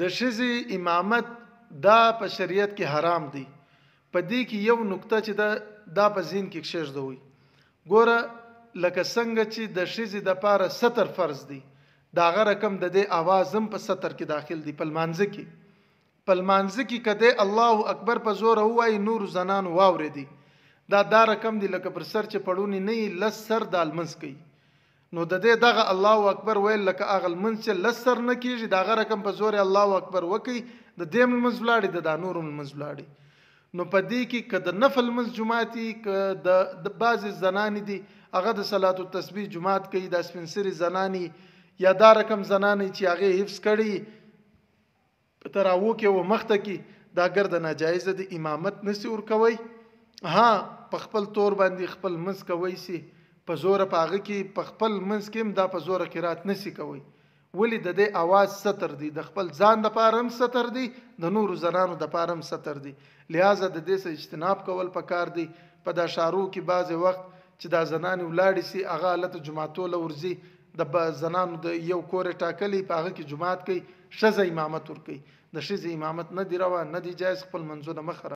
د شزي امامت دا په شریعت کې حرام دی په دې کې یو نقطه چې دا دا په زین کې کښېږ دوی ګوره لکه څنګه چې د شزي د پاره ستر فرض دی دا غره رقم د دې आवाज هم په ستر کې داخل دی په لمانځه کې په لمانځه کې کده الله اکبر په زور وای نور زنان واورې دی دا دا رقم دی لکه پر سر چې پړونی نه لس سر دال منس کوي نو د دې دغه الله اکبر ویل لکه اغل منځ لسر نه کیږي دغه رقم په زور الله اکبر وکي د دې منځبلاړي د دانور منځبلاړي نو په دې کې کده نفل منځ جماعتي کده د بعض زنانې دي هغه د صلات التسبیح جماعت کوي د سپنسری زنانی یا دا رقم زنانی چې هغه حفظ کړي تراوو کې و مخته کې دا ګرد ناجایز د امامت نسی ور کوي ها په خپل تور باندې خپل مز کوي سي په زور پاغه کې په خپل منځ کې دا په زور قرات نسی کوي ولی د دې आवाज ستر دی د خپل ځان د پارم ستر دی د نور زنانو د پارم ستر دی لہذا د دې څخه اجتناب کول پکار دی په دا شارو کې بعض وخت چې دا زنان ولاړ سي هغه لته جماعتو لورځي د زنانو د یو کور ټاکلی په هغه کې جماعت کوي شزه امامت ور کوي د شزه امامت نه دی روا نه دی جایز خپل منځونه مخره